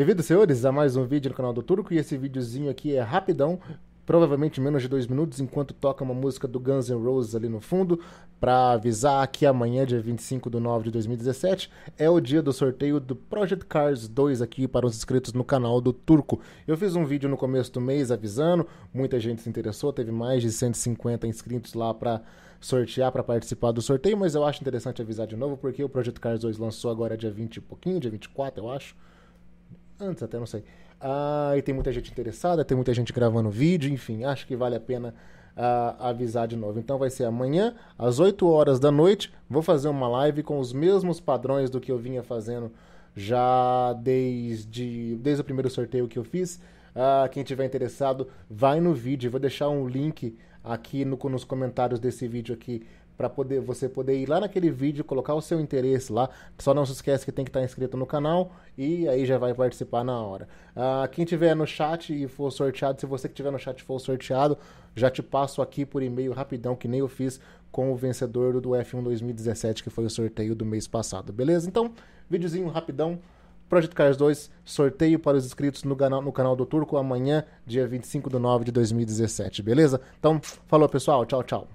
Bem-vindos, senhores, a mais um vídeo no canal do Turco. E esse videozinho aqui é rapidão, provavelmente menos de dois minutos, enquanto toca uma música do Guns N' Roses ali no fundo, para avisar que amanhã, dia 25 de 9 de 2017, é o dia do sorteio do Project Cars 2 aqui para os inscritos no canal do Turco. Eu fiz um vídeo no começo do mês avisando, muita gente se interessou, teve mais de 150 inscritos lá para sortear para participar do sorteio, mas eu acho interessante avisar de novo, porque o Project Cars 2 lançou agora dia 20 e pouquinho, dia 24, eu acho. Antes até, não sei. Ah, e tem muita gente interessada, tem muita gente gravando vídeo, enfim, acho que vale a pena ah, avisar de novo. Então vai ser amanhã, às 8 horas da noite, vou fazer uma live com os mesmos padrões do que eu vinha fazendo já desde, desde o primeiro sorteio que eu fiz. Ah, quem tiver interessado, vai no vídeo. Vou deixar um link aqui no, nos comentários desse vídeo aqui para poder você poder ir lá naquele vídeo, colocar o seu interesse lá. Só não se esquece que tem que estar tá inscrito no canal e aí já vai participar na hora. Ah, quem tiver no chat e for sorteado, se você que tiver no chat for sorteado, já te passo aqui por e-mail rapidão, que nem eu fiz com o vencedor do F1 2017, que foi o sorteio do mês passado, beleza? Então, videozinho rapidão. Projeto Cars 2, sorteio para os inscritos no canal, no canal do Turco amanhã, dia 25 de 9 de 2017, beleza? Então, falou pessoal, tchau, tchau.